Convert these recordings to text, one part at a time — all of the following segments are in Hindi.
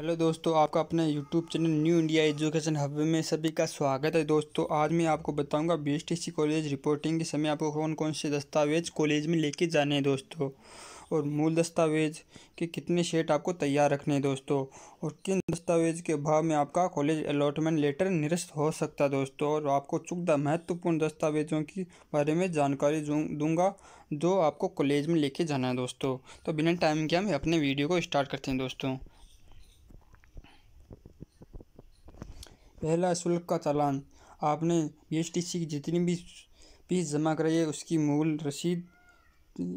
हेलो दोस्तों आपका अपने YouTube channel New India Education Hub में सभी का स्वागत है दोस्तों आज मैं आपको बताऊंगा बीएसटीसी कॉलेज रिपोर्टिंग के समय आपको कौन कौन से दस्तावेज कॉलेज में लेके जाने हैं दोस्तों और मूल दस्तावेज के कितने सेट आपको तैयार रखने हैं दोस्तों और किन दस्तावेज के अभाव में आपका कॉलेज अलॉटमेंट लेटर निरस्त हो सकता है दोस्तों और आपको चुकदा महत्वपूर्ण दस्तावेजों के बारे में जानकारी दूंगा जो आपको कॉलेज में लेके जाना है दोस्तों तो बिना टाइम के हम अपने वीडियो को स्टार्ट करते हैं दोस्तों पहला शुल्क का चालान आपने बी की जितनी भी फीस जमा कराई है उसकी मूल रसीद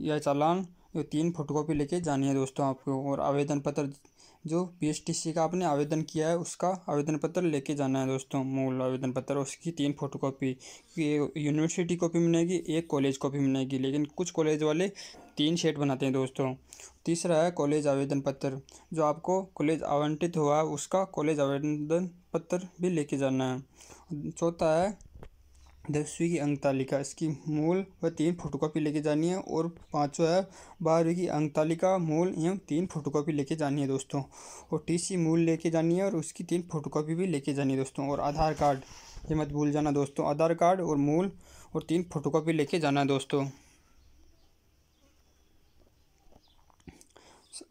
या चालान जो तीन फोटोकॉपी लेके जानी है दोस्तों आपको और आवेदन पत्र जो बी का आपने आवेदन किया है उसका आवेदन पत्र लेके जाना है दोस्तों मूल आवेदन पत्र उसकी तीन फोटोकॉपी यूनिवर्सिटी कॉपी मिलेगी एक कॉलेज कॉपी मिलेगी लेकिन कुछ कॉलेज वाले तीन शेड बनाते हैं दोस्तों तीसरा है कॉलेज आवेदन पत्र जो आपको कॉलेज आवंटित हुआ उसका कॉलेज आवेदन पत्र भी लेके जाना है चौथा है दसवीं की अंक तालिका इसकी मूल व तीन फोटोकॉपी लेके जानी है और पाँचवा है बारहवीं की अंक तालिका मूल एवं तीन फोटोकॉपी लेके जानी है दोस्तों और टीसी मूल लेके जानी है और उसकी तीन फोटोकॉपी भी लेके जानी है दोस्तों और आधार कार्ड ये मत भूल जाना दोस्तों आधार कार्ड और मूल और तीन फोटोकॉपी लेके जाना है दोस्तों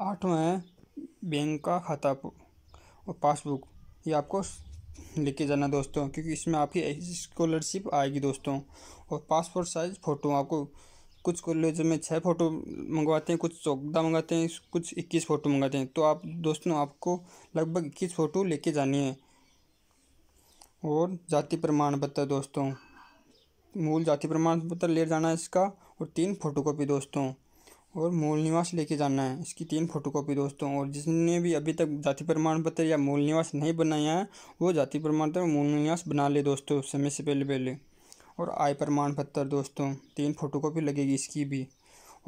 आठवां है बैंक का खाता और पासबुक ये आपको लेके जाना दोस्तों क्योंकि इसमें आपकी स्कॉलरशिप आएगी दोस्तों और पासपोर्ट साइज़ फ़ोटो आपको कुछ कॉलेज में छः फ़ोटो मंगवाते हैं कुछ चौदह मंगाते हैं कुछ इक्कीस फ़ोटो मंगाते हैं तो आप दोस्तों आपको लगभग इक्कीस फ़ोटो लेके जानी है और जाति प्रमाण पत्र दोस्तों मूल जाति प्रमाण पत्र ले जाना है इसका और तीन फोटोकॉपी दोस्तों और मूल निवास लेके जाना है इसकी तीन फोटोकॉपी दोस्तों और जिसने भी अभी तक जाति प्रमाण पत्र या मूल निवास नहीं बनाया है वो जाति प्रमाण पत्र मूल निवास बना ले दोस्तों समय से पहले पहले और आय प्रमाण पत्र दोस्तों तीन फोटोकॉपी लगेगी इसकी भी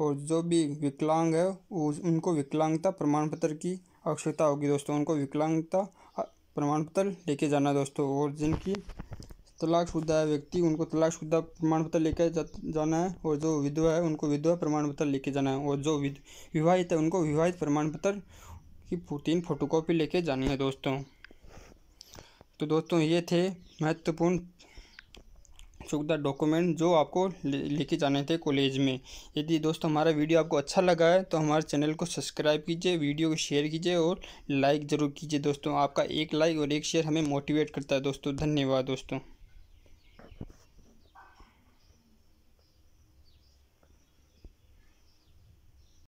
और जो भी विकलांग है उस उनको विकलांगता प्रमाण पत्र की आवश्यकता होगी दोस्तों उनको विकलांगता प्रमाण पत्र लेके जाना दोस्तों और जिनकी तलाकशुदा है व्यक्ति उनको तलाकशुदा प्रमाण पत्र लेकर जा, जाना है और जो विधवा है उनको विधवा प्रमाण पत्र लेके जाना है और जो विवाहित है उनको विवाहित प्रमाण पत्र की तीन फोटोकॉपी लेके जानी है दोस्तों तो दोस्तों ये थे महत्वपूर्ण सुविधा डॉक्यूमेंट जो आपको लेके जाने थे कॉलेज में यदि दोस्तों हमारा वीडियो आपको अच्छा लगा है तो हमारे चैनल को सब्सक्राइब कीजिए वीडियो को शेयर कीजिए और लाइक ज़रूर कीजिए दोस्तों आपका एक लाइक और एक शेयर हमें मोटिवेट करता है दोस्तों धन्यवाद दोस्तों